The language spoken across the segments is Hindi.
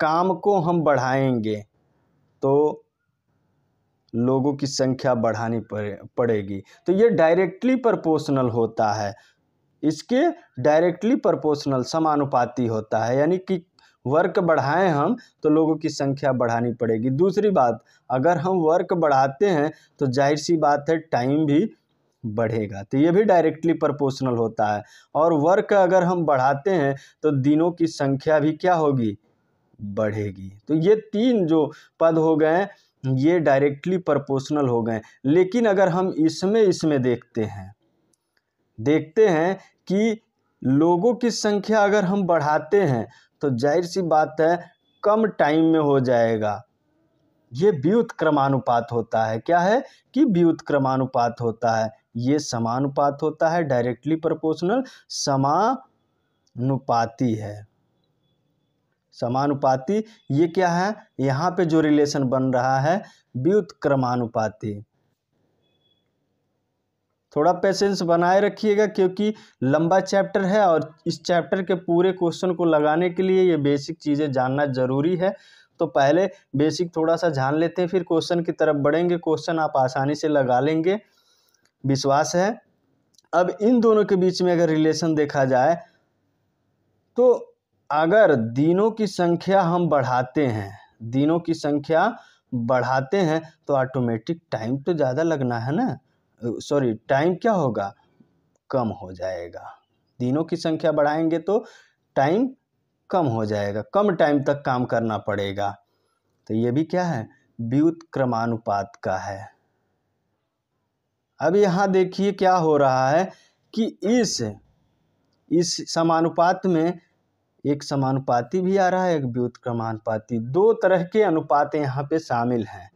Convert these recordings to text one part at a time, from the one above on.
काम को हम बढ़ाएंगे तो लोगों की संख्या बढ़ानी पड़े पड़ेगी तो ये डायरेक्टली प्रपोर्शनल होता है इसके डायरेक्टली प्रपोर्शनल समानुपाती होता है यानी कि वर्क बढ़ाएं हम तो लोगों की संख्या बढ़ानी पड़ेगी दूसरी बात अगर हम वर्क बढ़ाते हैं तो जाहिर सी बात है टाइम भी बढ़ेगा तो ये भी डायरेक्टली प्रपोर्शनल होता है और वर्क अगर हम बढ़ाते हैं तो दिनों की संख्या भी क्या होगी बढ़ेगी तो ये तीन जो पद हो गए ये डायरेक्टली प्रोपोर्शनल हो गए लेकिन अगर हम इसमें इसमें देखते हैं देखते हैं कि लोगों की संख्या अगर हम बढ़ाते हैं तो जाहिर सी बात है कम टाइम में हो जाएगा ये व्युत क्रमानुपात होता है क्या है कि व्युत क्रमानुपात होता है ये समानुपात होता है डायरेक्टली प्रोपोर्शनल समानुपाती है समानुपाति ये क्या है यहाँ पे जो रिलेशन बन रहा है व्युत्क्रमानुपाति थोड़ा पेशेंस बनाए रखिएगा क्योंकि लंबा चैप्टर है और इस चैप्टर के पूरे क्वेश्चन को लगाने के लिए ये बेसिक चीज़ें जानना ज़रूरी है तो पहले बेसिक थोड़ा सा जान लेते हैं फिर क्वेश्चन की तरफ बढ़ेंगे क्वेश्चन आप आसानी से लगा लेंगे विश्वास है अब इन दोनों के बीच में अगर रिलेशन देखा जाए तो अगर दिनों की संख्या हम बढ़ाते हैं दिनों की संख्या बढ़ाते हैं तो ऑटोमेटिक टाइम तो ज़्यादा लगना है ना सॉरी टाइम क्या होगा कम हो जाएगा दिनों की संख्या बढ़ाएंगे तो टाइम कम हो जाएगा कम टाइम तक काम करना पड़ेगा तो ये भी क्या है क्रमानुपात का है अब यहाँ देखिए क्या हो रहा है कि इस इस समानुपात में एक समानुपाती भी आ रहा है एक व्युत्क्रमानुपाती दो तरह के अनुपात यहाँ पे शामिल हैं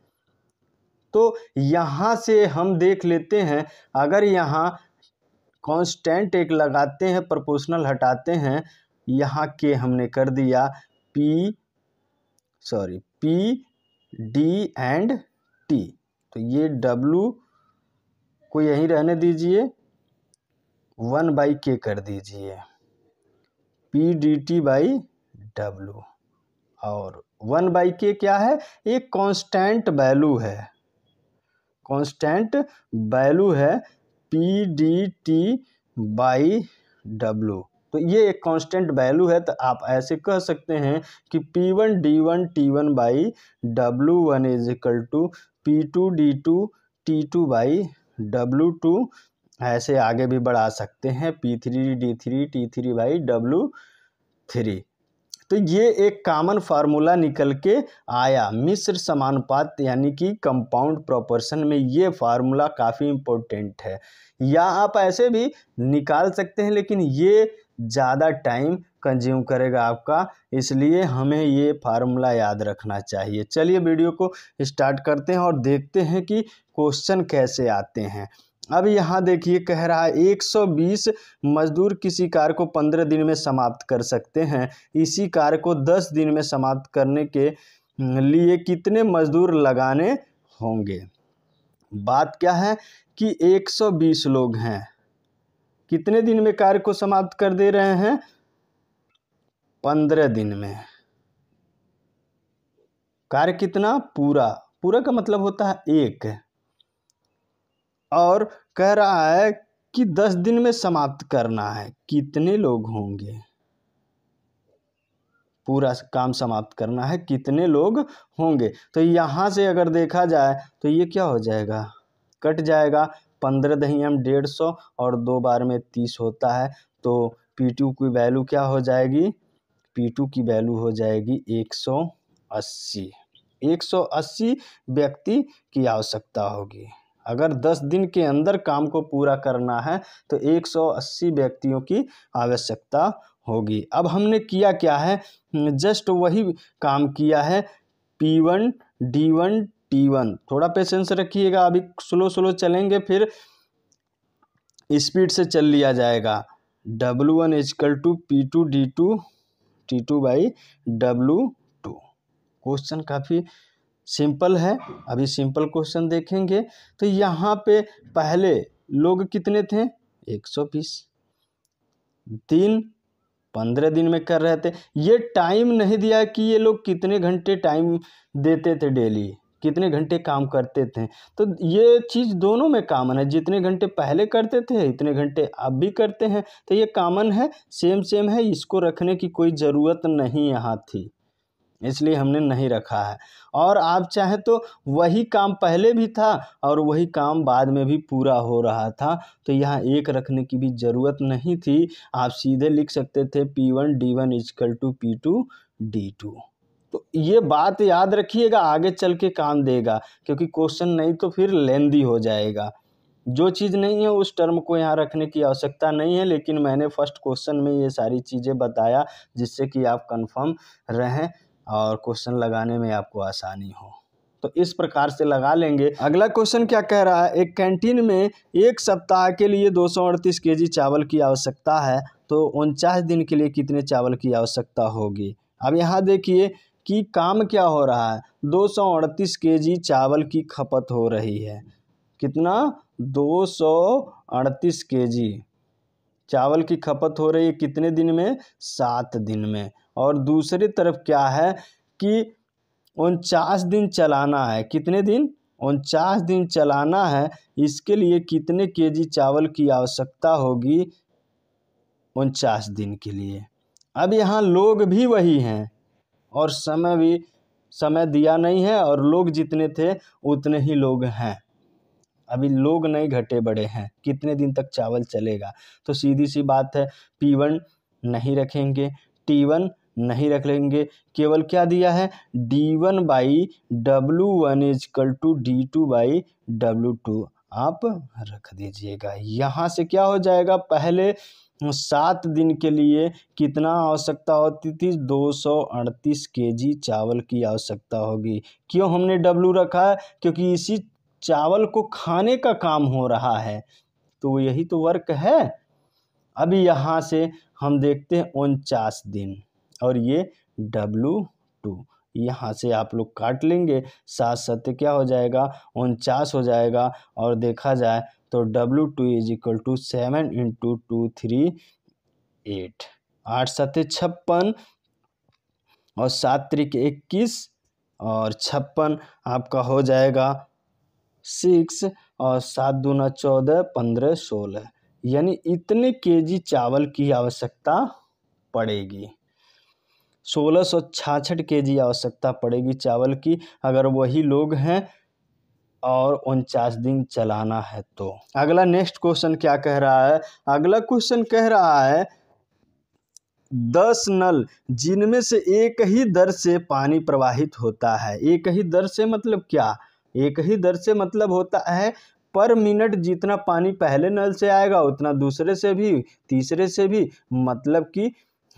तो यहाँ से हम देख लेते हैं अगर यहाँ कांस्टेंट एक लगाते हैं प्रोपोर्शनल हटाते हैं यहाँ के हमने कर दिया P sorry P D and T तो ये डब्लू को यहीं रहने दीजिए वन बाई के कर दीजिए P D T by W और वन बाई के क्या है एक कांस्टेंट वैल्यू है कांस्टेंट वैल्यू है P D T by W तो ये एक कांस्टेंट वैल्यू है तो आप ऐसे कह सकते हैं कि P one D one T one by W one is equal to P two D two T two by W two ऐसे आगे भी बढ़ा सकते हैं P three D three T three by W three तो ये एक कॉमन फार्मूला निकल के आया मिश्र समानुपात यानी कि कंपाउंड प्रोपोर्शन में ये फार्मूला काफ़ी इम्पोर्टेंट है या आप ऐसे भी निकाल सकते हैं लेकिन ये ज़्यादा टाइम कंज्यूम करेगा आपका इसलिए हमें ये फार्मूला याद रखना चाहिए चलिए वीडियो को स्टार्ट करते हैं और देखते हैं कि क्वेश्चन कैसे आते हैं अब यहाँ देखिए कह रहा है 120 मजदूर किसी कार्य को 15 दिन में समाप्त कर सकते हैं इसी कार्य को 10 दिन में समाप्त करने के लिए कितने मजदूर लगाने होंगे बात क्या है कि 120 लोग हैं कितने दिन में कार्य को समाप्त कर दे रहे हैं पंद्रह दिन में कार्य कितना पूरा पूरा का मतलब होता है एक और कह रहा है कि दस दिन में समाप्त करना है कितने लोग होंगे पूरा काम समाप्त करना है कितने लोग होंगे तो यहाँ से अगर देखा जाए तो ये क्या हो जाएगा कट जाएगा पंद्रह हम डेढ़ सौ और दो बार में तीस होता है तो पी टू की वैल्यू क्या हो जाएगी पी टू की वैल्यू हो जाएगी एक सौ अस्सी एक सौ अस्सी व्यक्ति की आवश्यकता होगी अगर 10 दिन के अंदर काम को पूरा करना है तो 180 व्यक्तियों की आवश्यकता होगी अब हमने किया क्या है जस्ट वही काम किया है P one D one T one थोड़ा पेशेंस रखिएगा अभी स्लो स्लो चलेंगे फिर स्पीड से चल लिया जाएगा W one is equal to P two D two T two by W two question काफ़ी सिंपल है अभी सिंपल क्वेश्चन देखेंगे तो यहाँ पे पहले लोग कितने थे एक सौ बीस दिन पंद्रह दिन में कर रहे थे ये टाइम नहीं दिया कि ये लोग कितने घंटे टाइम देते थे डेली कितने घंटे काम करते थे तो ये चीज़ दोनों में कामन है जितने घंटे पहले करते थे इतने घंटे अब भी करते हैं तो ये कामन है सेम सेम है इसको रखने की कोई ज़रूरत नहीं यहाँ थी इसलिए हमने नहीं रखा है और आप चाहें तो वही काम पहले भी था और वही काम बाद में भी पूरा हो रहा था तो यहाँ एक रखने की भी ज़रूरत नहीं थी आप सीधे लिख सकते थे P one D one is equal to P two D two तो ये बात याद रखिएगा आगे चल के काम देगा क्योंकि क्वेश्चन नहीं तो फिर लेंदी हो जाएगा जो चीज़ नहीं है उस टर्म को यहाँ रखने की आवश्यकता नहीं है लेकिन मैंने फर्स्ट क्वेश्चन में ये सारी चीज़ें बताया जिससे कि आप कंफर्म रहें और क्वेश्चन लगाने में आपको आसानी हो तो इस प्रकार से लगा लेंगे अगला क्वेश्चन क्या कह रहा है एक कैंटीन में एक सप्ताह के लिए दो सौ अड़तीस के जी चावल की आवश्यकता है तो उनचास दिन के लिए कितने चावल की आवश्यकता होगी अब यहाँ देखिए कि काम क्या हो रहा है दो सौ अड़तीस के जी चावल की खपत हो रही है कितना दो सौ अड़तीस के जी चावल की खपत हो रही है कितने दिन में सात दिन में और दूसरी तरफ क्या है कि उनचास दिन चलाना है कितने दिन उनचास दिन चलाना है इसके लिए कितने केजी चावल की आवश्यकता होगी उनचास दिन के लिए अब यहाँ लोग भी वही हैं और समय भी समय दिया नहीं है और लोग जितने थे उतने ही लोग हैं अभी लोग नहीं घटे बड़े हैं कितने दिन तक चावल चलेगा तो सीधी सी बात है पी वन नहीं रखेंगे टी वन नहीं रख लेंगे केवल क्या दिया है D one by W one is equal to D two by W two आप रख दीजिएगा यहाँ से क्या हो जाएगा पहले सात दिन के लिए कितना आवश्यकता होती थी दो सौ अड़तीस के जी चावल की आवश्यकता होगी क्यों हमने डब्लू रखा है क्योंकि इसी चावल को खाने का काम हो रहा है तो यही तो वर्क है अभी यहाँ से हम देखते हैं उनचास दिन और ये डब्लू टू यहाँ से आप लोग काट लेंगे सात सत्य क्या हो जाएगा उनचास हो जाएगा और देखा जाए तो W two is equal to seven into two three eight आठ सत्य छप्पन और सात त्रिक इक्कीस और छप्पन आपका हो जाएगा सिक्स और सात दूना चौदह पंद्रह सोलह यानी इतने केजी चावल की आवश्यकता पड़ेगी सोलह सौ छाछठ के जी आवश्यकता पड़ेगी चावल की अगर वही लोग हैं और उनचास दिन चलाना है तो अगला नेक्स्ट क्वेश्चन क्या कह रहा है अगला क्वेश्चन कह रहा है दस नल जिनमें से एक ही दर से पानी प्रवाहित होता है एक ही दर से मतलब क्या एक ही दर से मतलब होता है पर मिनट जितना पानी पहले नल से आएगा उतना दूसरे से भी तीसरे से भी मतलब कि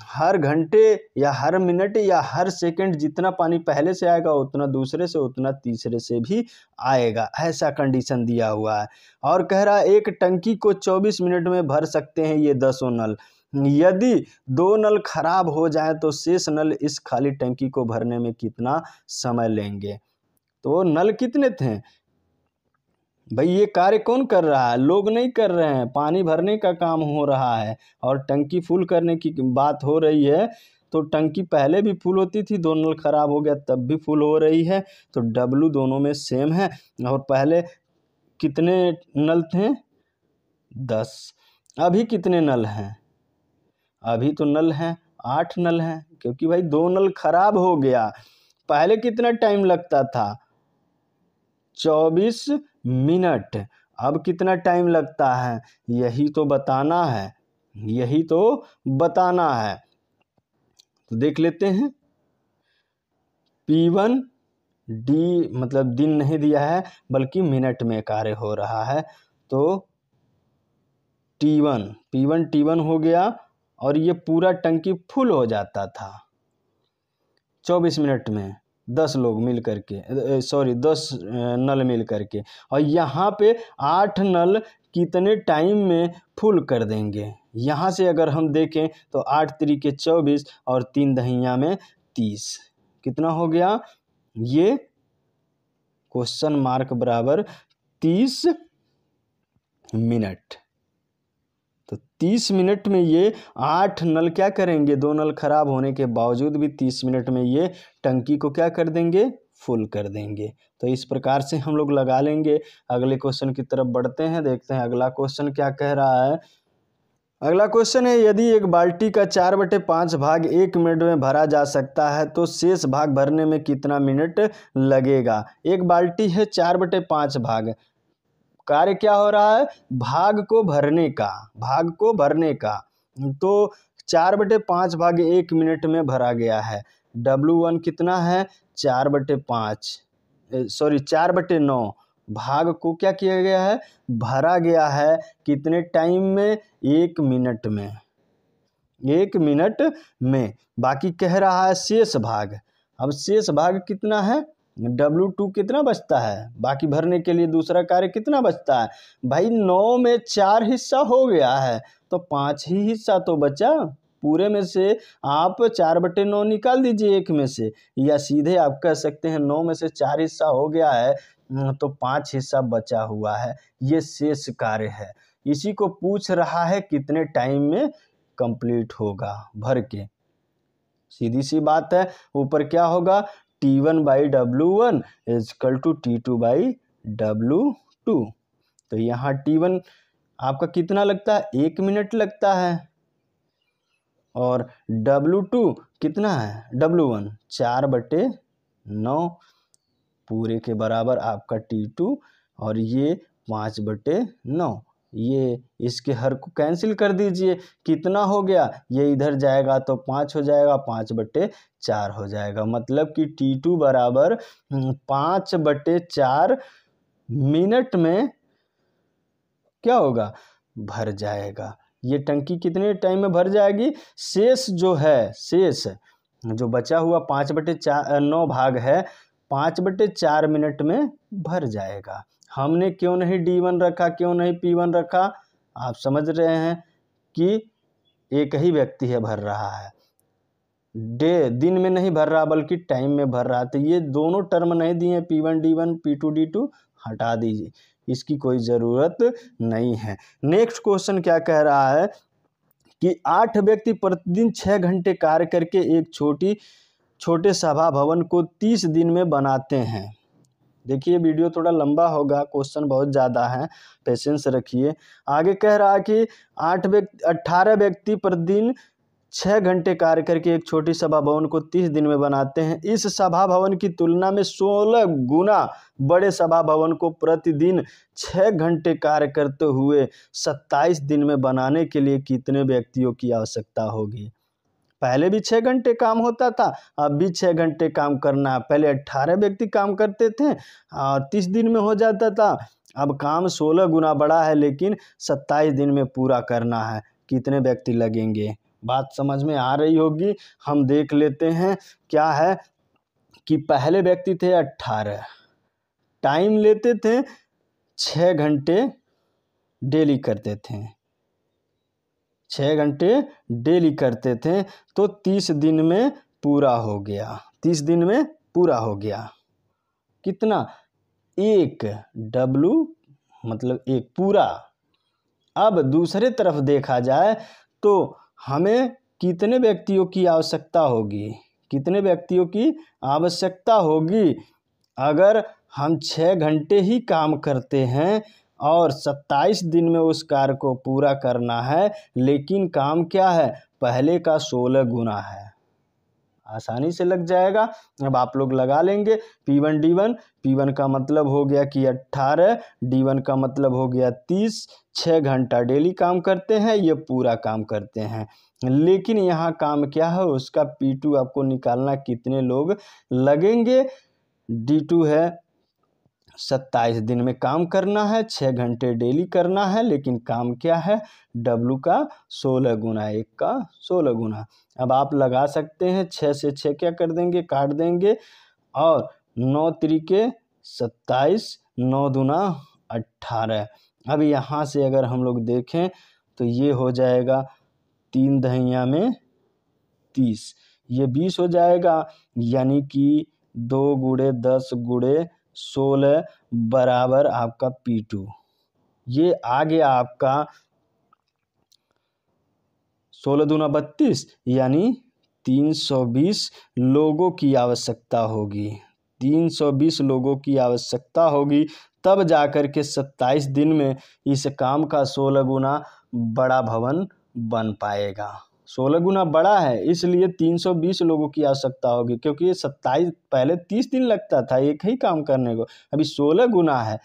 हर घंटे या हर मिनट या हर सेकंड जितना पानी पहले से आएगा उतना दूसरे से उतना तीसरे से भी आएगा ऐसा कंडीशन दिया हुआ है और कह रहा है एक टंकी को 24 मिनट में भर सकते हैं ये दसों नल यदि दो नल खराब हो जाए तो शेष नल इस खाली टंकी को भरने में कितना समय लेंगे तो नल कितने थे भाई ये कार्य कौन कर रहा है लोग नहीं कर रहे हैं पानी भरने का काम हो रहा है और टंकी फुल करने की बात हो रही है तो टंकी पहले भी फुल होती थी दो नल ख़राब हो गया तब भी फुल हो रही है तो डब्लू दोनों में सेम है और पहले कितने नल थे दस अभी कितने नल हैं अभी तो नल हैं आठ नल हैं क्योंकि भाई दो नल खराब हो गया पहले कितना टाइम लगता था चौबीस मिनट अब कितना टाइम लगता है यही तो बताना है यही तो बताना है तो देख लेते हैं P1 D डी मतलब दिन नहीं दिया है बल्कि मिनट में कार्य हो रहा है तो T1 P1 T1 हो गया और ये पूरा टंकी फुल हो जाता था चौबीस मिनट में दस लोग मिल कर के सॉरी दस नल मिल कर के और यहाँ पे आठ नल कितने टाइम में फुल कर देंगे यहाँ से अगर हम देखें तो आठ तरीके चौबीस और तीन दहिया में तीस कितना हो गया ये क्वेश्चन मार्क बराबर तीस मिनट तो 30 मिनट में ये आठ नल क्या करेंगे दो नल खराब होने के बावजूद भी 30 मिनट में ये टंकी को क्या कर देंगे फुल कर देंगे तो इस प्रकार से हम लोग लगा लेंगे अगले क्वेश्चन की तरफ बढ़ते हैं देखते हैं अगला क्वेश्चन क्या कह रहा है अगला क्वेश्चन है यदि एक बाल्टी का चार बटे पाँच भाग एक मिनट में भरा जा सकता है तो शेष भाग भरने में कितना मिनट लगेगा एक बाल्टी है चार बटे पाँच भाग कार्य क्या हो रहा है भाग को भरने का भाग को भरने का तो चार बटे पाँच भाग एक मिनट में भरा गया है डब्लू वन कितना है चार बटे पाँच सॉरी चार बटे नौ भाग को क्या किया गया है भरा गया है कितने टाइम में एक मिनट में एक मिनट में बाकी कह रहा है शेष भाग अब शेष भाग कितना है डब्लू टू कितना बचता है बाकी भरने के लिए दूसरा कार्य कितना बचता है भाई नौ में चार हिस्सा हो गया है तो पाँच ही हिस्सा तो बचा पूरे में से आप चार बटे नौ निकाल दीजिए एक में से या सीधे आप कह सकते हैं नौ में से चार हिस्सा हो गया है हम्म, तो पाँच हिस्सा बचा हुआ है ये शेष कार्य है इसी को पूछ रहा है कितने टाइम में कंप्लीट होगा भर के सीधी सी बात है ऊपर क्या होगा T one by W one is equal to T two by W two तो यहाँ टी वन आपका कितना लगता है एक मिनट लगता है और डब्लू टू कितना है डब्लू वन चार बटे नौ पूरे के बराबर आपका टी टू और ये पाँच बटे नौ ये इसके हर को कैंसिल कर दीजिए कितना हो गया ये इधर जाएगा तो पाँच हो जाएगा पाँच बटे चार हो जाएगा मतलब कि टी टू बराबर हम्म, पाँच बटे चार मिनट में क्या होगा भर जाएगा ये टंकी कितने टाइम में भर जाएगी शेष जो है शेष जो बचा हुआ पाँच बटे चार नौ भाग है पाँच बटे चार मिनट में भर जाएगा हमने क्यों नहीं डी वन रखा क्यों नहीं पी वन रखा आप समझ रहे हैं कि एक ही व्यक्ति है भर रहा है डे दिन में नहीं भर रहा बल्कि टाइम में भर रहा तो ये दोनों टर्म नहीं दिए P one D one P two D two हटा दीजिए इसकी कोई ज़रूरत नहीं है नेक्स्ट क्वेश्चन क्या कह रहा है कि आठ व्यक्ति प्रतिदिन छः घंटे कार्य करके एक छोटी छोटे सभा भवन को तीस दिन में बनाते हैं देखिए वीडियो थोड़ा लंबा होगा क्वेश्चन बहुत ज़्यादा है पेशेंस रखिए आगे कह रहा कि आठ व्यक्ति अट्ठारह व्यक्ति प्रतिदिन छः घंटे कार्य करके एक छोटी सभा भवन को तीस दिन में बनाते हैं इस सभा भवन की तुलना में सोलह गुना बड़े सभा भवन को प्रतिदिन छः घंटे कार्य करते हुए सत्ताईस दिन में बनाने के लिए कितने व्यक्तियों की आवश्यकता होगी पहले भी छः घंटे काम होता था अब भी छः घंटे काम करना है पहले अट्ठारह व्यक्ति काम करते थे तीस दिन में हो जाता था अब काम सोलह गुना बड़ा है लेकिन सत्ताईस दिन में पूरा करना है कितने व्यक्ति लगेंगे बात समझ में आ रही होगी हम देख लेते हैं क्या है कि पहले व्यक्ति थे अट्ठारह टाइम लेते थे छः घंटे डेली करते थे छः घंटे डेली करते थे तो तीस दिन में पूरा हो गया तीस दिन में पूरा हो गया कितना एक डब्लू मतलब एक पूरा अब दूसरे तरफ देखा जाए तो हमें कितने व्यक्तियों की आवश्यकता होगी कितने व्यक्तियों की आवश्यकता होगी अगर हम छः घंटे ही काम करते हैं और 27 दिन में उस कार्य को पूरा करना है लेकिन काम क्या है पहले का 16 गुना है आसानी से लग जाएगा अब आप लोग लगा लेंगे P one D one P one का मतलब हो गया कि अट्ठारह डी वन का मतलब हो गया तीस छः घंटा डेली काम करते हैं ये पूरा काम करते हैं लेकिन यहाँ काम क्या है उसका पी टू आपको निकालना कितने लोग लगेंगे डी टू है सत्ताईस दिन में काम करना है छः घंटे डेली करना है लेकिन काम क्या है डब्लू का सोलह गुना एक का सोलह गुना अब आप लगा सकते हैं छः से छः क्या कर देंगे काट देंगे और नौ तरीके सत्ताईस नौ दुना अट्ठारह अब यहाँ से अगर हम लोग देखें तो ये हो जाएगा तीन दहिया में तीस ये बीस हो जाएगा यानी कि दो गुड़े दस गुड़े सोलह बराबर आपका पी टू ये आ गया आपका सोलह दूना बत्तीस यानी तीन सौ बीस लोगों की आवश्यकता होगी तीन सौ बीस लोगों की आवश्यकता होगी तब जाकर के सत्ताईस दिन में इस काम का सोलह गुना बड़ा भवन बन पाएगा सोलह गुना बड़ा है इसलिए तीन सौ बीस लोगों की आवश्यकता होगी क्योंकि ये सत्ताईस पहले तीस दिन लगता था एक ही काम करने को अभी सोलह गुना है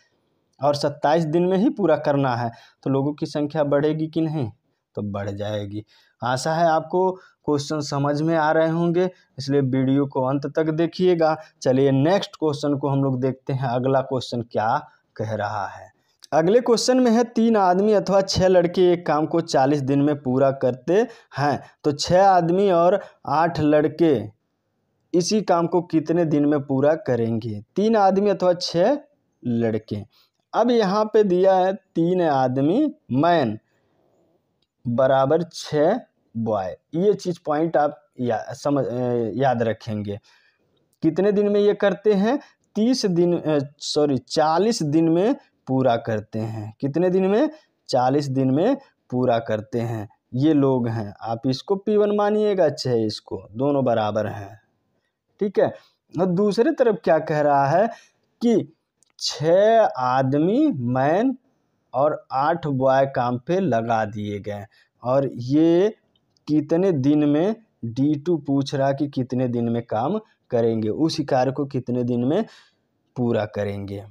और सत्ताईस दिन में ही पूरा करना है तो लोगों की संख्या बढ़ेगी कि नहीं तो बढ़ जाएगी आशा है आपको क्वेश्चन समझ में आ रहे होंगे इसलिए वीडियो को अंत तक देखिएगा चलिए नेक्स्ट क्वेश्चन को हम लोग देखते हैं अगला क्वेश्चन क्या कह रहा है अगले क्वेश्चन में है तीन आदमी अथवा छः लड़के एक काम को चालीस दिन में पूरा करते हैं तो छः आदमी और आठ लड़के इसी काम को कितने दिन में पूरा करेंगे तीन आदमी अथवा छ लड़के अब यहाँ पे दिया है तीन आदमी मैन बराबर छ बॉय ये चीज़ पॉइंट आप या समझ याद रखेंगे कितने दिन में ये करते हैं तीस दिन सॉरी चालीस दिन में पूरा करते हैं कितने दिन में चालीस दिन में पूरा करते हैं ये लोग हैं आप इसको पी वन मानिएगा छः इसको दोनों बराबर हैं ठीक है और दूसरे तरफ क्या कह रहा है कि छ आदमी मैन और आठ बॉय काम पे लगा दिए गए और ये कितने दिन में डी टू पूछ रहा कि कितने दिन में काम करेंगे उस कार्य को कितने दिन में पूरा करेंगे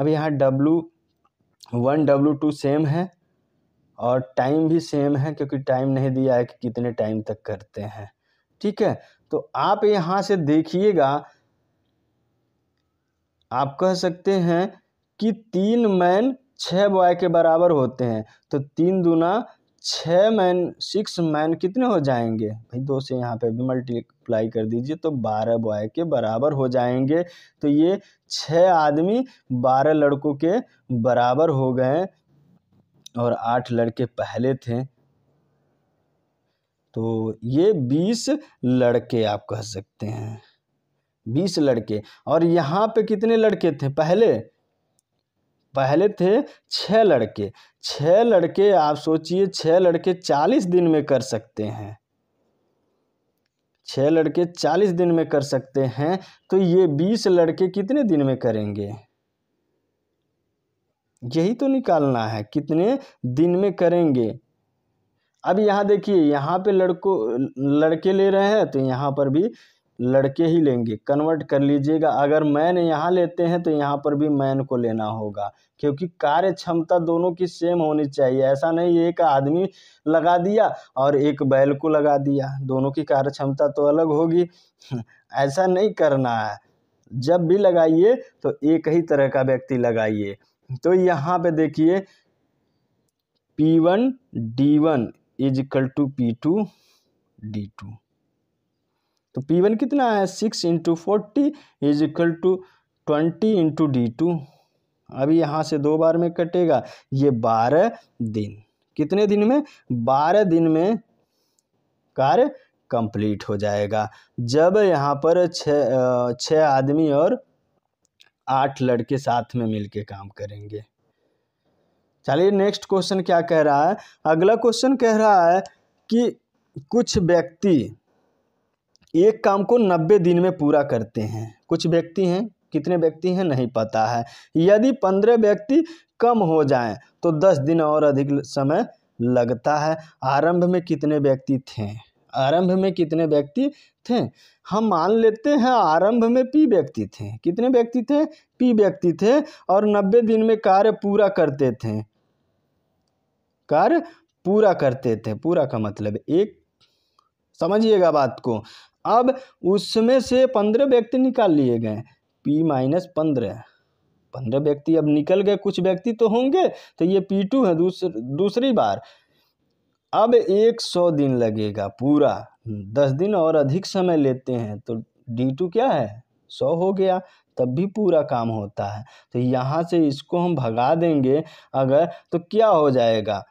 अब यहाँ W one W two same है और टाइम भी सेम है क्योंकि टाइम नहीं दिया है कि कितने टाइम तक करते हैं ठीक है तो आप यहाँ से देखिएगा आप कह सकते हैं कि तीन मैन छः बॉय के बराबर होते हैं तो तीन दुना छः मैन सिक्स मैन कितने हो जाएंगे भाई दो से यहाँ पे भी मल्टीप्लाई कर दीजिए तो बारह बॉय के बराबर हो जाएंगे तो ये छः आदमी बारह लड़कों के बराबर हो गए और आठ लड़के पहले थे तो ये बीस लड़के आप कह सकते हैं बीस लड़के और यहाँ पे कितने लड़के थे पहले पहले थे छः लड़के छः लड़के आप सोचिए छः लड़के चालीस दिन में कर सकते हैं छः लड़के चालीस दिन में कर सकते हैं तो ये बीस लड़के कितने दिन में करेंगे यही तो निकालना है कितने दिन में करेंगे अब यहाँ देखिए यहाँ पे लड़कों लड़के ले रहे हैं तो यहाँ पर भी लड़के ही लेंगे कन्वर्ट कर लीजिएगा अगर मैन यहाँ लेते हैं तो यहाँ पर भी मैन को लेना होगा क्योंकि कार्य क्षमता दोनों की सेम होनी चाहिए ऐसा नहीं एक आदमी लगा दिया और एक बैल को लगा दिया दोनों की कार्य क्षमता तो अलग होगी ऐसा नहीं करना है जब भी लगाइए तो एक ही तरह का व्यक्ति लगाइए तो यहाँ पे देखिए P one D one is equal to P two D two तो पी वन कितना है six into forty is equal to twenty into D two अभी यहाँ से दो बार में कटेगा ये बारह दिन कितने दिन में बारह दिन में कार्य कंप्लीट हो जाएगा जब यहाँ पर छ छः आदमी और आठ लड़के साथ में मिलके काम करेंगे चलिए नेक्स्ट क्वेश्चन क्या कह रहा है अगला क्वेश्चन कह रहा है कि कुछ व्यक्ति एक काम को नब्बे दिन में पूरा करते हैं कुछ व्यक्ति हैं कितने व्यक्ति हैं नहीं पता है यदि पंद्रह व्यक्ति कम हो जाएं तो दस दिन और अधिक समय लगता है आरंभ में कितने व्यक्ति थे आरंभ में कितने व्यक्ति थे हम मान लेते हैं आरंभ में पी व्यक्ति थे कितने व्यक्ति थे पी व्यक्ति थे और नब्बे दिन में कार्य पूरा करते थे कार्य पूरा करते थे पूरा का मतलब एक समझिएगा बात को अब उसमें से पंद्रह व्यक्ति निकाल लिए गए पी माइनस पंद्रह पंद्रह व्यक्ति अब निकल गए कुछ व्यक्ति तो होंगे तो ये पी टू है दूसर, दूसरी बार अब एक सौ दिन लगेगा पूरा दस दिन और अधिक समय लेते हैं तो डी टू क्या है सौ हो गया तब भी पूरा काम होता है तो यहाँ से इसको हम भगा देंगे अगर तो क्या हो जाएगा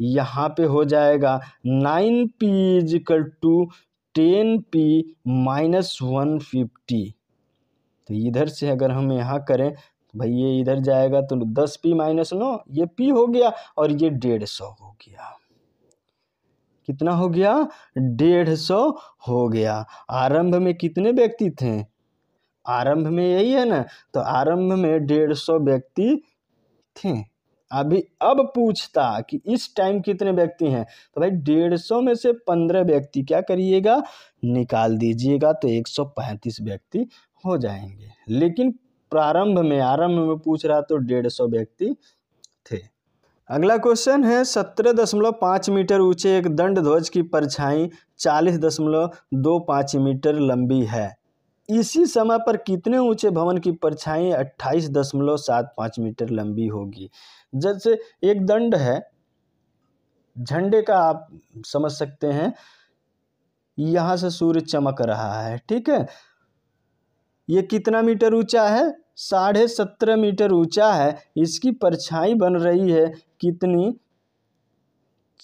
यहाँ पे हो जाएगा nine P is equal to ten P minus one fifty तो इधर से अगर हम यहाँ करें तो भाई ये इधर जाएगा तो दस पी माइनस नौ ये पी हो गया और ये डेढ़ सौ हो गया कितना हो गया डेढ़ सौ हो गया आरंभ में कितने व्यक्ति थे आरंभ में यही है ना तो आरंभ में डेढ़ सौ व्यक्ति थे अभी अब पूछता कि इस टाइम कितने व्यक्ति हैं तो भाई डेढ़ सौ में से पंद्रह व्यक्ति क्या करिएगा निकाल दीजिएगा तो एक सौ पैंतीस व्यक्ति हो जाएंगे लेकिन प्रारंभ में आरंभ में पूछ रहा तो डेढ़ सौ व्यक्ति थे अगला क्वेश्चन है सत्रह दशमलव पाँच मीटर ऊंचे एक दंड ध्वज की परछाई चालीस दशमलव दो पाँच मीटर लंबी है इसी समय पर कितने ऊंचे भवन की परछाई अट्ठाईस दशमलव सात पाँच मीटर लंबी होगी जैसे एक दंड है झंडे का आप समझ सकते हैं यहाँ से सूर्य चमक रहा है ठीक है ये कितना मीटर ऊंचा है साढ़े सत्रह मीटर ऊंचा है इसकी परछाई बन रही है कितनी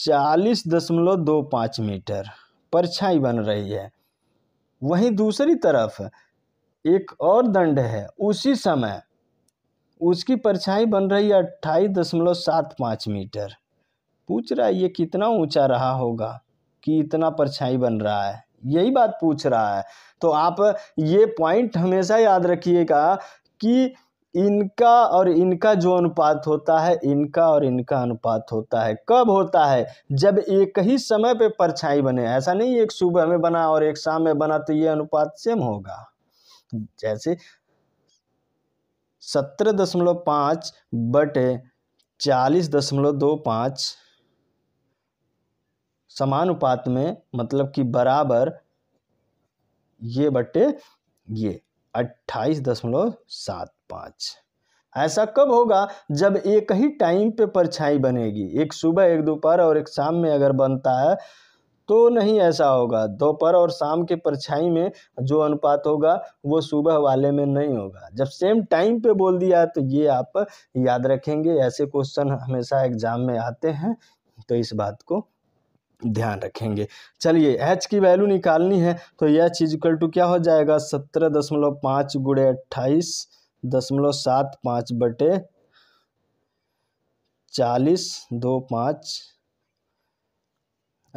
चालीस दशमलव दो पाँच मीटर परछाई बन रही है वहीं दूसरी तरफ एक और दंड है उसी समय उसकी परछाई बन रही है अट्ठाईस दशमलव सात पाँच मीटर पूछ रहा है ये कितना ऊंचा रहा होगा कि इतना परछाई बन रहा है यही बात पूछ रहा है तो आप ये पॉइंट हमेशा याद रखिएगा कि इनका और इनका जो अनुपात होता है इनका और इनका अनुपात होता है कब होता है जब एक ही समय पे परछाई बने ऐसा नहीं एक सुबह में बना और एक शाम में बना तो ये अनुपात सेम होगा जैसे सत्रह दशमलव पाँच बटे चालीस दशमलव दो पाँच समानुपात में मतलब कि बराबर ये बटे ये अट्ठाईस दशमलव सात पाँच ऐसा कब होगा जब एक ही टाइम पे परछाई बनेगी एक सुबह एक दोपहर और एक शाम में अगर बनता है तो नहीं ऐसा होगा दोपहर और शाम के परछाई में जो अनुपात होगा वो सुबह वाले में नहीं होगा जब सेम टाइम पे बोल दिया तो ये आप याद रखेंगे ऐसे क्वेश्चन हमेशा एग्जाम में आते हैं तो इस बात को ध्यान रखेंगे चलिए एच की वैल्यू निकालनी है तो यह चीज इक्वल टू क्या हो जाएगा सत्रह दशमलव पाँच गुड़े अट्ठाईस दशमलव सात पाँच बटे चालीस दो पाँच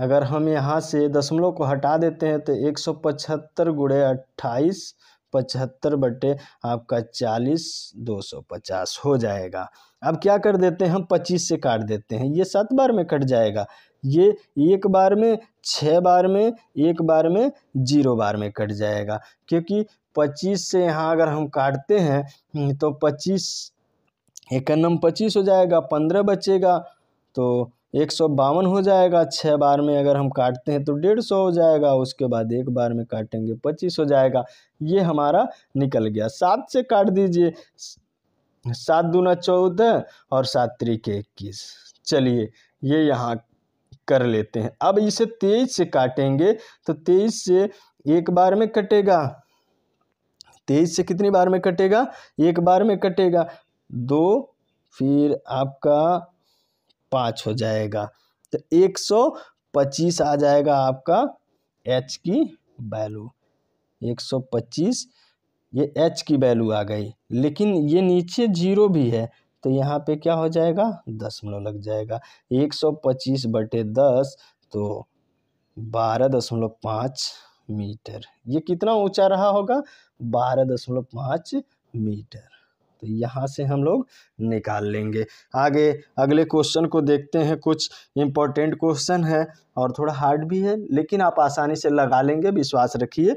अगर हम यहाँ से दशमलव को हटा देते हैं तो एक सौ पचहत्तर गुड़े अट्ठाईस पचहत्तर बटे आपका चालीस दो सौ पचास हो जाएगा अब क्या कर देते हैं हम पच्चीस से काट देते हैं ये सात बार में कट जाएगा ये एक बार में छः बार में एक बार में जीरो बार में कट जाएगा क्योंकि पच्चीस से यहाँ अगर हम काटते हैं हम्म, तो पच्चीस नम पच्चीस हो जाएगा पंद्रह बचेगा तो एक सौ बावन हो जाएगा छः बार में अगर हम काटते हैं तो डेढ़ सौ हो जाएगा उसके बाद एक बार में काटेंगे पच्चीस हो जाएगा ये हमारा निकल गया सात से काट दीजिए सात दूना चौदह और सात त्रिक इक्कीस चलिए ये यहाँ कर लेते हैं अब इसे तेईस से काटेंगे तो तेईस से एक बार में कटेगा तेईस से कितनी बार में कटेगा एक बार में कटेगा दो फिर आपका पाँच हो जाएगा तो एक सौ पच्चीस आ जाएगा आपका एच की वैल्यू एक सौ पच्चीस ये एच की वैल्यू आ गई लेकिन ये नीचे जीरो भी है तो यहाँ पे क्या हो जाएगा दसमलव लग जाएगा एक सौ पच्चीस बटे दस तो बारह दशमलव पाँच मीटर ये कितना ऊंचा रहा होगा बारह दशमलव पाँच मीटर तो यहाँ से हम लोग निकाल लेंगे आगे अगले क्वेश्चन को देखते हैं कुछ इम्पोर्टेंट क्वेश्चन है और थोड़ा हार्ड भी है लेकिन आप आसानी से लगा लेंगे विश्वास रखिए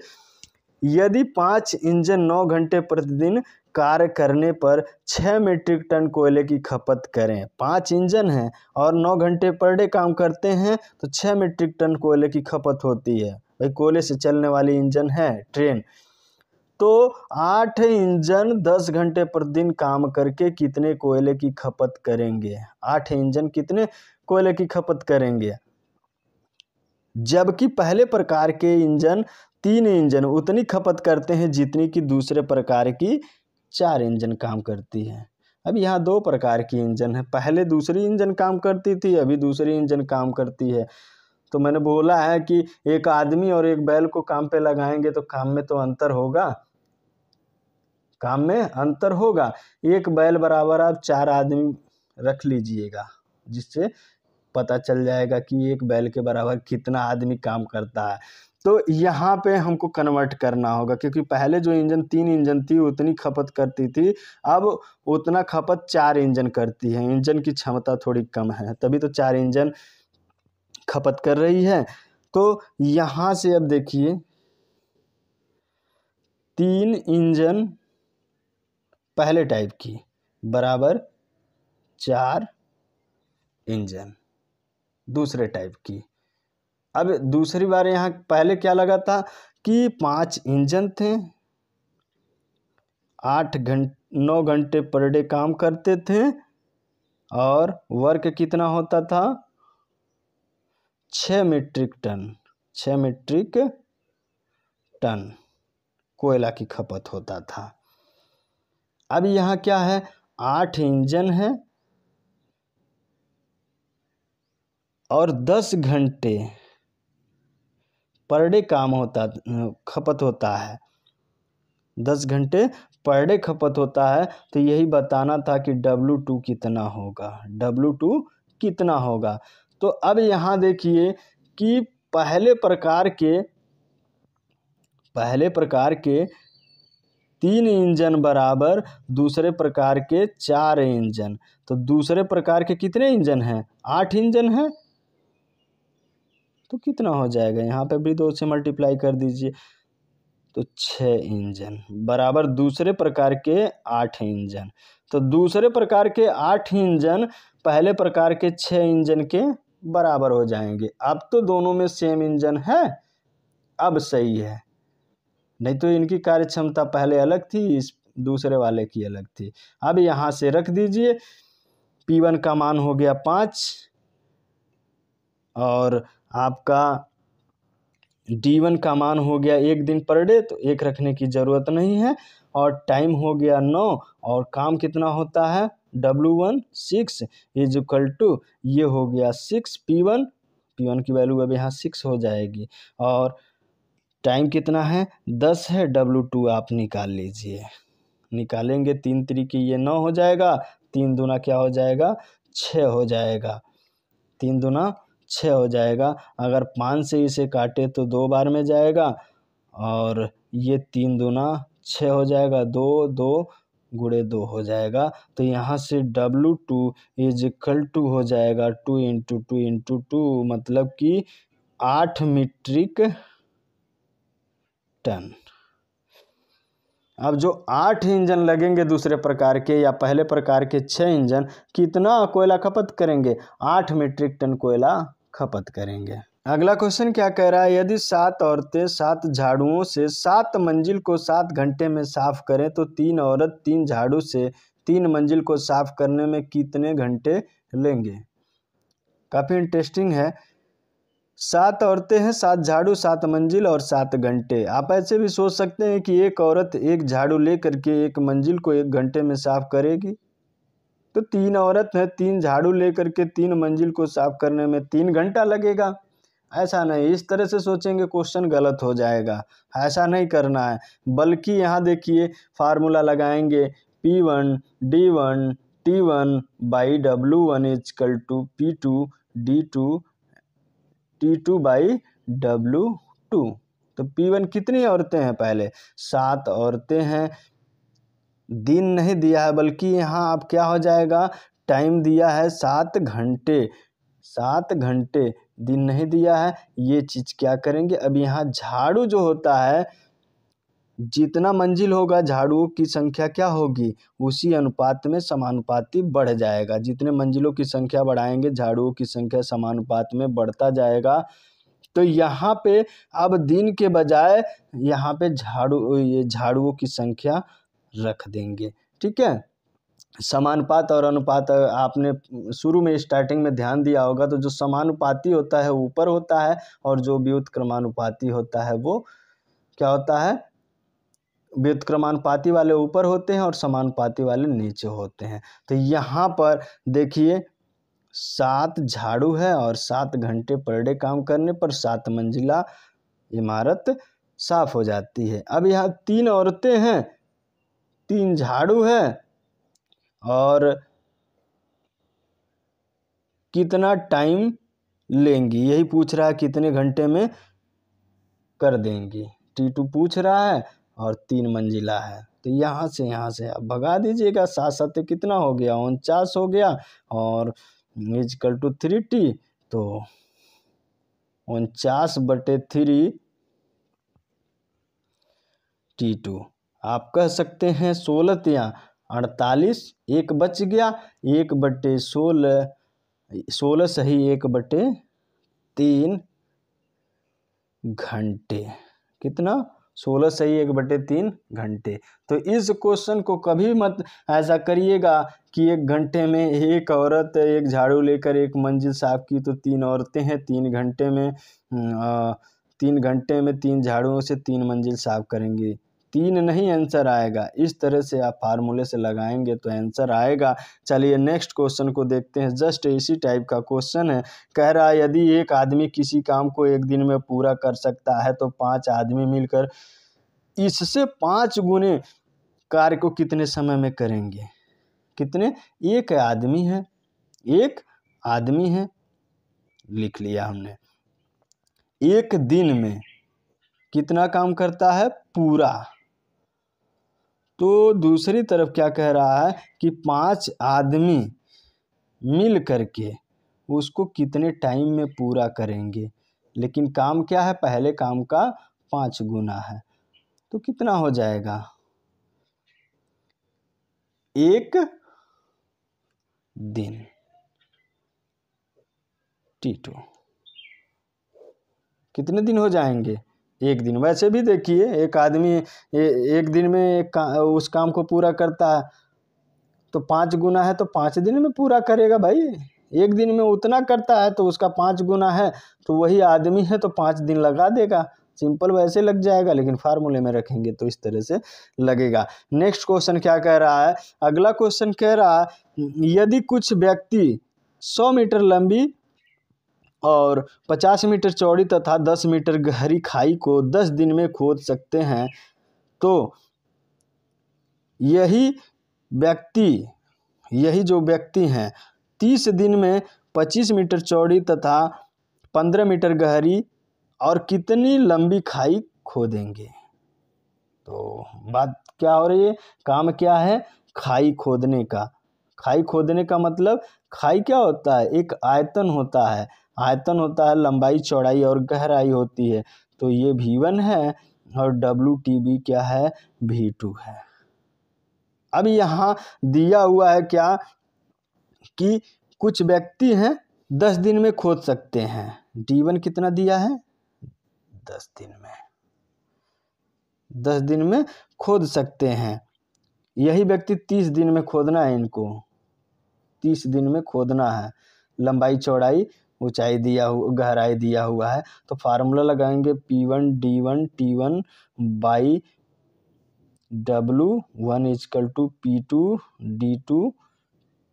यदि पाँच इंजन नौ घंटे प्रतिदिन कार्य करने पर छः मीट्रिक टन कोयले की खपत करें पाँच इंजन हैं और नौ घंटे पर डे काम करते हैं तो छः मीट्रिक टन कोयले की खपत होती है भाई कोयले से चलने वाली इंजन है ट्रेन तो आठ इंजन दस घंटे पर दिन काम करके कितने कोयले की खपत करेंगे आठ इंजन कितने कोयले की खपत करेंगे जबकि पहले प्रकार के इंजन तीन इंजन उतनी खपत करते हैं जितनी कि दूसरे प्रकार की चार इंजन काम करती है अब यहाँ दो प्रकार की इंजन है पहले दूसरी इंजन काम करती थी अभी दूसरी इंजन काम करती है तो मैंने बोला है कि एक आदमी और एक बैल को काम पे लगाएंगे तो काम में तो अंतर होगा काम में अंतर होगा एक बैल बराबर आप चार आदमी रख लीजिएगा जिससे पता चल जाएगा कि एक बैल के बराबर कितना आदमी काम करता है तो यहाँ पे हमको कन्वर्ट करना होगा क्योंकि पहले जो इंजन तीन इंजन थी उतनी खपत करती थी अब उतना खपत चार इंजन करती है इंजन की क्षमता थोड़ी कम है तभी तो चार इंजन खपत कर रही है तो यहाँ से अब देखिए तीन इंजन पहले टाइप की बराबर चार इंजन दूसरे टाइप की अब दूसरी बार यहाँ पहले क्या लगा था कि पाँच इंजन थे आठ घंटे नौ घंटे पर डे काम करते थे और वर्क कितना होता था छ मीट्रिक टन छ मीट्रिक टन कोयला की खपत होता था अब यहाँ क्या है आठ इंजन है और दस घंटे पर डे काम होता खपत होता है दस घंटे पर डे खपत होता है तो यही बताना था कि डब्लू टू कितना होगा डब्लू टू कितना होगा तो अब यहाँ देखिए कि पहले प्रकार के पहले प्रकार के तीन इंजन बराबर दूसरे प्रकार के चार इंजन तो दूसरे प्रकार के कितने इंजन हैं आठ इंजन हैं तो कितना हो जाएगा यहाँ पे भी दो से मल्टीप्लाई कर दीजिए तो छः इंजन बराबर दूसरे प्रकार के आठ इंजन तो दूसरे प्रकार के आठ इंजन पहले प्रकार के छः इंजन के बराबर हो जाएंगे अब तो दोनों में सेम इंजन है अब सही है नहीं तो इनकी कार्य क्षमता पहले अलग थी इस दूसरे वाले की अलग थी अब यहाँ से रख दीजिए पी वन का मान हो गया पाँच और आपका डी वन का मान हो गया एक दिन पर डे तो एक रखने की ज़रूरत नहीं है और टाइम हो गया नौ और काम कितना होता है W one six is equal to ये हो गया six P one P one की वैल्यू अब यहाँ सिक्स हो जाएगी और टाइम कितना है दस है डब्लू टू आप निकाल लीजिए निकालेंगे तीन तरीके ये नौ हो जाएगा तीन दुना क्या हो जाएगा छः हो जाएगा तीन दुना छः हो जाएगा अगर पाँच से इसे काटे तो दो बार में जाएगा और ये तीन दूना छः हो जाएगा दो दो गुड़े दो हो जाएगा तो यहाँ से W two is equal to हो जाएगा two into two into two मतलब कि आठ मीट्रिक टन अब जो आठ इंजन लगेंगे दूसरे प्रकार के या पहले प्रकार के छः इंजन कितना कोयला खपत करेंगे आठ मीट्रिक टन कोयला खपत करेंगे अगला क्वेश्चन क्या कह रहा है यदि सात औरतें सात झाड़ुओं से सात मंजिल को सात घंटे में साफ करें तो तीन औरत तीन झाड़ू से तीन मंजिल को साफ करने में कितने घंटे लेंगे काफ़ी इंटरेस्टिंग है सात औरतें हैं सात झाड़ू सात मंजिल और सात घंटे आप ऐसे भी सोच सकते हैं कि एक औरत एक झाड़ू लेकर के एक मंजिल को एक घंटे में साफ करेगी तो तीन औरत है तीन झाड़ू लेकर के तीन मंजिल को साफ करने में तीन घंटा लगेगा ऐसा नहीं इस तरह से सोचेंगे क्वेश्चन गलत हो जाएगा ऐसा नहीं करना है बल्कि यहाँ देखिए फार्मूला लगाएंगे P one D one T one by W one is equal to P two D two T two by W two तो पी वन कितनी औरतें हैं पहले सात औरतें हैं दिन नहीं दिया है बल्कि यहाँ आप क्या हो जाएगा टाइम दिया है सात घंटे सात घंटे दिन नहीं दिया है ये चीज़ क्या करेंगे अब यहाँ झाड़ू जो होता है जितना मंजिल होगा झाड़ुओं की संख्या क्या होगी उसी अनुपात में समानुपाती बढ़ जाएगा जितने मंजिलों की संख्या बढ़ाएंगे झाड़ुओं की संख्या समानुपात में बढ़ता जाएगा तो यहाँ पे अब दिन के बजाय यहाँ पे झाड़ू ये झाड़ुओं की संख्या रख देंगे ठीक है समानुपात और अनुपात आपने शुरू में स्टार्टिंग में ध्यान दिया होगा तो जो समानुपाती होता है ऊपर होता है और जो व्युत्क्रमानुपाती होता है वो क्या होता है व्युत्क्रमानुपाती वाले ऊपर होते हैं और समानुपाती वाले नीचे होते हैं तो यहाँ पर देखिए सात झाड़ू है और सात घंटे पर डे काम करने पर सात मंजिला इमारत साफ हो जाती है अब यहाँ तीन औरतें हैं तीन झाड़ू है और कितना टाइम लेंगी यही पूछ रहा है कितने घंटे में कर देंगी टी टू पूछ रहा है और तीन मंजिला है तो यहाँ से यहाँ से आप भगा दीजिएगा सात सात कितना हो गया उनचास हो गया और इजकल टू थ्री टी तो उनचास बटे थ्री टी टू आप कह सकते हैं सोलह तिया अड़तालीस एक बच गया एक बटे सोलह सोलह सही एक बटे तीन घंटे कितना सोलह सही एक बटे तीन घंटे तो इस क्वेश्चन को कभी मत ऐसा करिएगा कि एक घंटे में एक औरत एक झाड़ू लेकर एक मंजिल साफ की तो तीन औरतें हैं तीन घंटे में आ, हम्म, तीन घंटे में तीन झाड़ुओं से तीन मंजिल साफ करेंगे तीन नहीं आंसर आएगा इस तरह से आप फार्मूले से लगाएंगे तो आंसर आएगा चलिए नेक्स्ट क्वेश्चन को देखते हैं जस्ट इसी टाइप का क्वेश्चन है कह रहा है यदि एक आदमी किसी काम को एक दिन में पूरा कर सकता है तो पाँच आदमी मिलकर इससे पाँच गुने कार्य को कितने समय में करेंगे कितने एक आदमी है एक आदमी है लिख लिया हमने एक दिन में कितना काम करता है पूरा तो दूसरी तरफ क्या कह रहा है कि पांच आदमी मिल करके उसको कितने टाइम में पूरा करेंगे लेकिन काम क्या है पहले काम का पाँच गुना है तो कितना हो जाएगा एक दिन टी टू कितने दिन हो जाएंगे एक दिन वैसे भी देखिए एक आदमी एक दिन में एक का, उस काम को पूरा करता है तो पाँच गुना है तो पाँच दिन में पूरा करेगा भाई एक दिन में उतना करता है तो उसका पाँच गुना है तो वही आदमी है तो पाँच दिन लगा देगा सिंपल वैसे लग जाएगा लेकिन फार्मूले में रखेंगे तो इस तरह से लगेगा नेक्स्ट क्वेश्चन क्या कह रहा है अगला क्वेश्चन कह रहा है यदि कुछ व्यक्ति सौ मीटर लंबी और 50 मीटर चौड़ी तथा 10 मीटर गहरी खाई को 10 दिन में खोद सकते हैं तो यही व्यक्ति यही जो व्यक्ति हैं 30 दिन में 25 मीटर चौड़ी तथा 15 मीटर गहरी और कितनी लंबी खाई खोदेंगे तो बात क्या हो रही है काम क्या है खाई खोदने का खाई खोदने का मतलब खाई क्या होता है एक आयतन होता है आयतन होता है लंबाई चौड़ाई और गहराई होती है तो ये भी वन है और डब्लू टी बी क्या है भी टू है अब यहाँ दिया हुआ है क्या कि कुछ व्यक्ति हैं दस दिन में खोद सकते हैं डी वन कितना दिया है दस दिन में दस दिन में खोद सकते हैं यही व्यक्ति तीस दिन में खोदना है इनको तीस दिन में खोदना है लंबाई चौड़ाई ऊंचाई दिया हुआ गहराई दिया हुआ है तो फार्मूला लगाएंगे P one D one T one by W one is equal to P two D two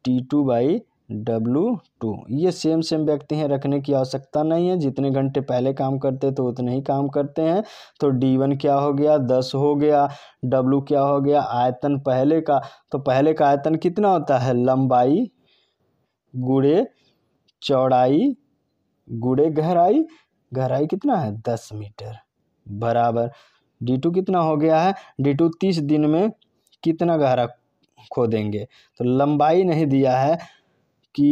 T two by W two ये सेम सेम व्यक्ति हैं रखने की आवश्यकता नहीं है जितने घंटे पहले काम करते तो उतने ही काम करते हैं तो डी वन क्या हो गया दस हो गया डब्लू क्या हो गया आयतन पहले का तो पहले का आयतन कितना होता है लंबाई गुड़े चौड़ाई गुड़े गहराई गहराई कितना है दस मीटर बराबर डी टू कितना हो गया है डी टू तीस दिन में कितना गहरा खोदेंगे तो लंबाई नहीं दिया है कि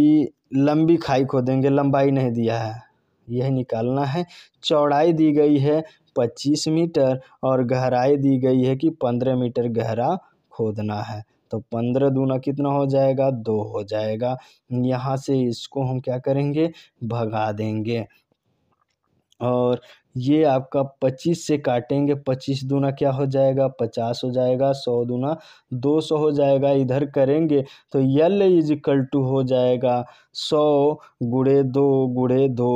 लंबी खाई खोदेंगे लंबाई नहीं दिया है यह निकालना है चौड़ाई दी गई है पच्चीस मीटर और गहराई दी गई है कि पंद्रह मीटर गहरा खोदना है तो पंद्रह दूना कितना हो जाएगा दो हो जाएगा यहाँ से इसको हम क्या करेंगे भगा देंगे और ये आपका पच्चीस से काटेंगे पच्चीस दूना क्या हो जाएगा पचास हो जाएगा सौ दूना दो सौ हो जाएगा इधर करेंगे तो यल इज इक्वल टू हो जाएगा सौ गुड़े दो गुड़े दो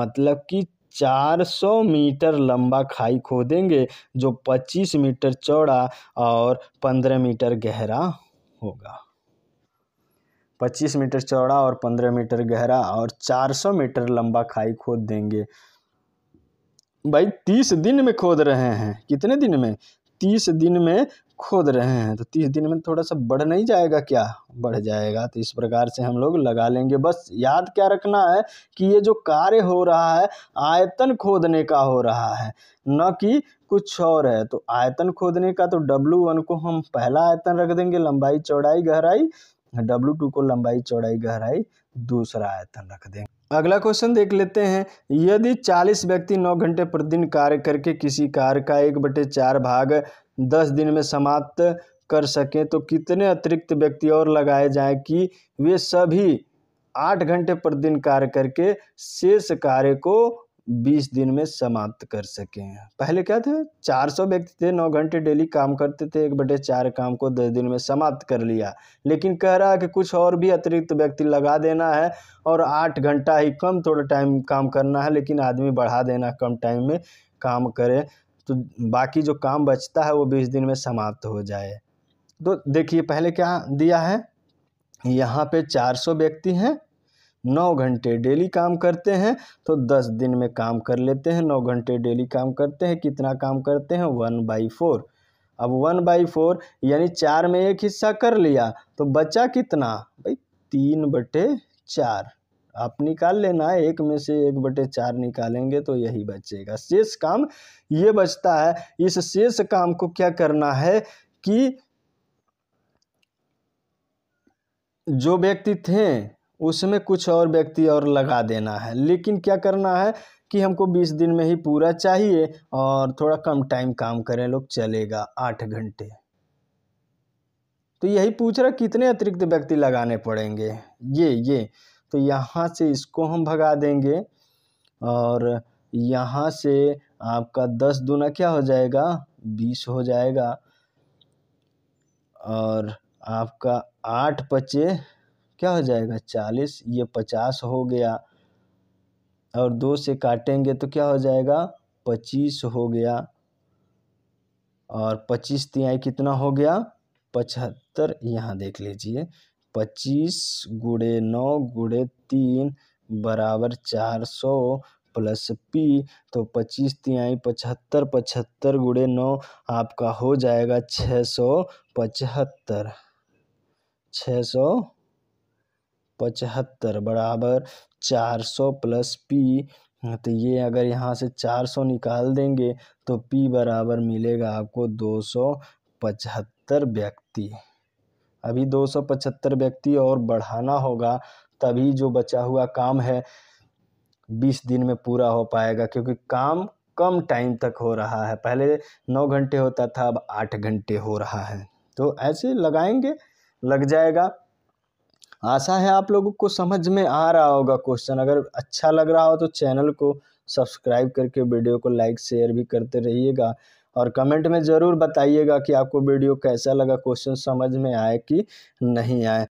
मतलब कि 400 मीटर लंबा खाई खोदेंगे जो 25 मीटर चौड़ा और 15 मीटर गहरा होगा 25 मीटर चौड़ा और 15 मीटर गहरा और 400 मीटर लंबा खाई खोद देंगे भाई तीस दिन में खोद रहे हैं कितने दिन में तीस दिन में खोद रहे हैं तो तीस दिन में थोड़ा सा बढ़ नहीं जाएगा क्या बढ़ जाएगा तो इस प्रकार से हम लोग लगा लेंगे बस याद क्या रखना है कि ये जो कार्य हो रहा है आयतन खोदने का हो रहा है न कि कुछ और है तो आयतन खोदने का तो डब्लू वन को हम पहला आयतन रख देंगे लंबाई चौड़ाई गहराई डब्लू टू को लंबाई चौड़ाई गहराई दूसरा आयतन रख देंगे अगला क्वेश्चन देख लेते हैं यदि 40 व्यक्ति 9 घंटे प्रतिदिन कार्य करके किसी कार्य का एक बटे चार भाग दस दिन में समाप्त कर सकें तो कितने अतिरिक्त व्यक्ति और लगाए जाएं कि वे सभी आठ घंटे पर दिन कार्य करके शेष कार्य को बीस दिन में समाप्त कर सकें पहले क्या थे चार सौ व्यक्ति थे नौ घंटे डेली काम करते थे एक बटे चार काम को दस दिन में समाप्त कर लिया लेकिन कह रहा है कि कुछ और भी अतिरिक्त व्यक्ति लगा देना है और आठ घंटा ही कम थोड़ा टाइम काम करना है लेकिन आदमी बढ़ा देना कम टाइम में काम करें तो बाकी जो काम बचता है वो बीस दिन में समाप्त हो जाए तो देखिए पहले क्या दिया है यहाँ पे 400 व्यक्ति हैं नौ घंटे डेली काम करते हैं तो दस दिन में काम कर लेते हैं नौ घंटे डेली काम करते हैं कितना काम करते हैं वन बाई फोर अब वन बाई फोर यानी चार में एक हिस्सा कर लिया तो बचा कितना भाई तीन बटे चार आप निकाल लेना एक में से एक बटे चार निकालेंगे तो यही बचेगा शेष काम ये बचता है इस शेष काम को क्या करना है कि जो व्यक्ति थे उसमें कुछ और व्यक्ति और लगा देना है लेकिन क्या करना है कि हमको बीस दिन में ही पूरा चाहिए और थोड़ा कम टाइम काम करें लोग चलेगा आठ घंटे तो यही पूछ रहा कितने अतिरिक्त व्यक्ति लगाने पड़ेंगे ये ये तो यहाँ से इसको हम भगा देंगे और यहाँ से आपका दस दूना क्या हो जाएगा बीस हो जाएगा और आपका आठ पचे क्या हो जाएगा चालीस ये पचास हो गया और दो से काटेंगे तो क्या हो जाएगा पच्चीस हो गया और पच्चीस तिहाई कितना हो गया पचहत्तर यहाँ देख लीजिए पच्चीस गुड़े नौ गुड़े तीन बराबर चार सौ प्लस पी तो पच्चीस तिहाई पचहत्तर पचहत्तर गुड़े नौ आपका हो जाएगा छः सौ पचहत्तर छः सौ पचहत्तर बराबर चार सौ प्लस पी तो ये अगर यहाँ से चार सौ निकाल देंगे तो पी बराबर मिलेगा आपको दो सौ पचहत्तर व्यक्ति अभी दो सौ पचहत्तर व्यक्ति और बढ़ाना होगा तभी जो बचा हुआ काम है बीस दिन में पूरा हो पाएगा क्योंकि काम कम टाइम तक हो रहा है पहले नौ घंटे होता था अब आठ घंटे हो रहा है तो ऐसे लगाएंगे लग जाएगा आशा है आप लोगों को समझ में आ रहा होगा क्वेश्चन अगर अच्छा लग रहा हो तो चैनल को सब्सक्राइब करके वीडियो को लाइक शेयर भी करते रहिएगा और कमेंट में ज़रूर बताइएगा कि आपको वीडियो कैसा लगा क्वेश्चन समझ में आए कि नहीं आए